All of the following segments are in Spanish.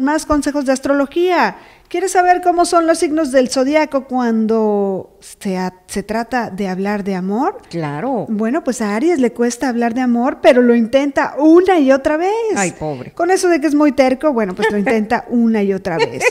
Más consejos de astrología. ¿Quieres saber cómo son los signos del zodiaco cuando se, se, trata de hablar de amor? Claro. Bueno, pues a Aries le cuesta hablar de amor, pero lo intenta una y otra vez. Ay, pobre. Con eso de que es muy terco, bueno, pues lo intenta una y otra vez.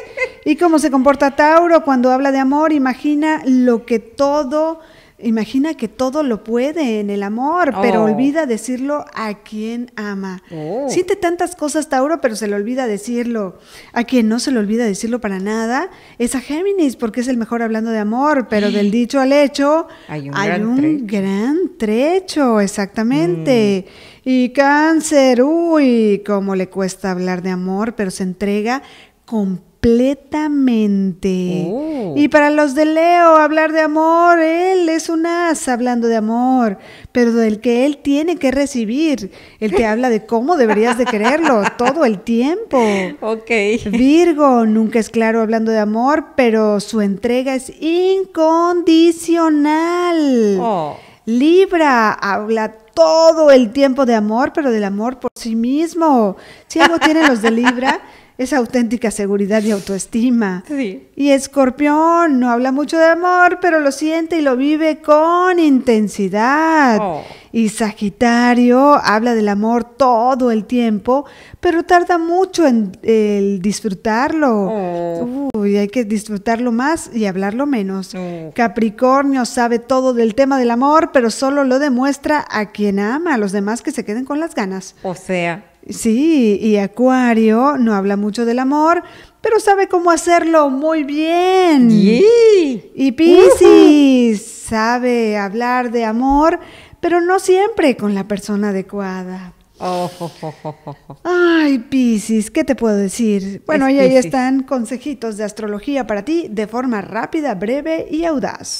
¿Y cómo se comporta Tauro cuando habla de amor? Imagina lo que todo Imagina que todo lo puede en el amor, pero oh. olvida decirlo a quien ama. Oh. Siente tantas cosas, Tauro, pero se le olvida decirlo. A quien no se le olvida decirlo para nada es a Géminis, porque es el mejor hablando de amor, pero del dicho al hecho hay un, gran, trecho. exactamente. Mm. Y cáncer, uy, cómo le cuesta hablar de amor, pero se entrega completamente completamente. Oh. Y para los de Leo, hablar de amor, él es un as hablando de amor, pero del que él tiene que recibir. Él te habla de cómo deberías de quererlo todo el tiempo. Ok. Virgo, nunca es claro hablando de amor, pero su entrega es incondicional. Oh. Libra, habla todo el tiempo de amor, pero del amor por sí mismo. Si algo tienen los de Libra esa auténtica seguridad y autoestima. Sí. Y escorpión no habla mucho de amor, pero lo siente y lo vive con intensidad. Oh. Y Sagitario habla del amor todo el tiempo, pero tarda mucho en el disfrutarlo. Oh. Uy, hay que disfrutarlo más y hablarlo menos. Oh. Capricornio sabe todo del tema del amor, pero solo lo demuestra a quien ama, a los demás que se queden con las ganas. O sea, Sí, y Acuario no habla mucho del amor, pero sabe cómo hacerlo muy bien. Y Piscis sabe hablar de amor, pero no siempre con la persona adecuada. Ay, Piscis, ¿qué te puedo decir? Bueno, y ahí están consejitos de astrología para ti de forma rápida, breve y audaz.